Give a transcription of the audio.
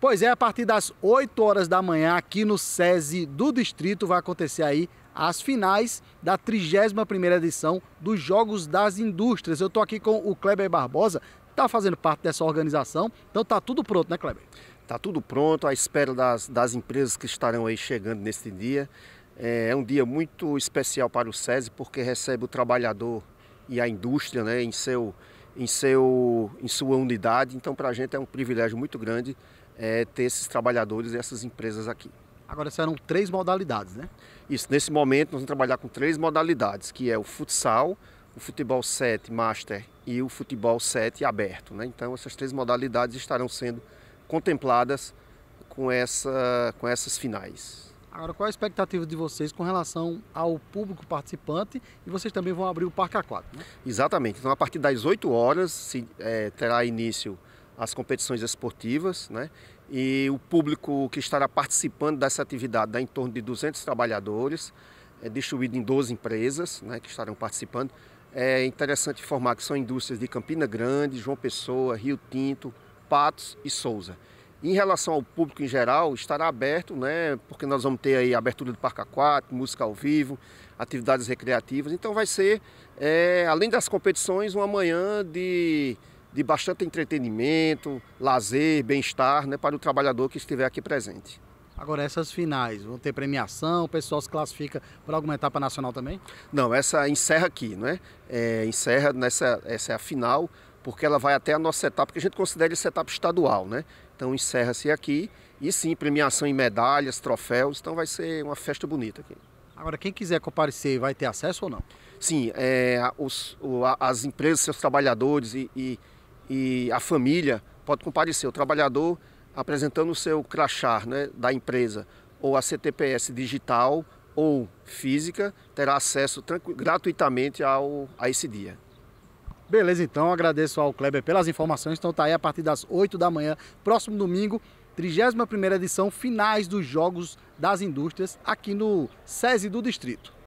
Pois é, a partir das 8 horas da manhã aqui no SESI do Distrito vai acontecer aí as finais da 31ª edição dos Jogos das Indústrias. Eu estou aqui com o Kleber Barbosa, está fazendo parte dessa organização, então está tudo pronto, né Kleber? Está tudo pronto, à espera das, das empresas que estarão aí chegando neste dia. É, é um dia muito especial para o SESI porque recebe o trabalhador e a indústria né, em, seu, em, seu, em sua unidade. Então, para a gente é um privilégio muito grande é, ter esses trabalhadores e essas empresas aqui. Agora serão três modalidades, né? Isso, nesse momento nós vamos trabalhar com três modalidades, que é o futsal, o futebol 7 master e o futebol 7 aberto. Né? Então essas três modalidades estarão sendo contempladas com, essa, com essas finais. Agora, qual a expectativa de vocês com relação ao público participante? E vocês também vão abrir o Parque Aquático, né? Exatamente. Então, a partir das 8 horas se, é, terá início as competições esportivas, né? E o público que estará participando dessa atividade dá em torno de 200 trabalhadores, é distribuído em 12 empresas, né, que estarão participando. É interessante informar que são indústrias de Campina Grande, João Pessoa, Rio Tinto, Patos e Souza. Em relação ao público em geral, estará aberto, né? Porque nós vamos ter aí abertura do parque aquático, música ao vivo, atividades recreativas. Então vai ser, é, além das competições, uma manhã de de bastante entretenimento, lazer, bem-estar né, para o trabalhador que estiver aqui presente. Agora, essas finais, vão ter premiação, o pessoal se classifica para alguma etapa nacional também? Não, essa encerra aqui, né? É, encerra nessa essa é a final, porque ela vai até a nossa etapa, que a gente considera essa etapa estadual, né? Então encerra-se aqui e sim, premiação em medalhas, troféus, então vai ser uma festa bonita aqui. Agora, quem quiser comparecer vai ter acesso ou não? Sim, é, os, as empresas, seus trabalhadores e, e e a família pode comparecer, o trabalhador apresentando o seu crachá né, da empresa ou a CTPS digital ou física, terá acesso gratuitamente ao, a esse dia. Beleza, então agradeço ao Kleber pelas informações. Então tá aí a partir das 8 da manhã, próximo domingo, 31 edição finais dos Jogos das Indústrias aqui no SESI do Distrito.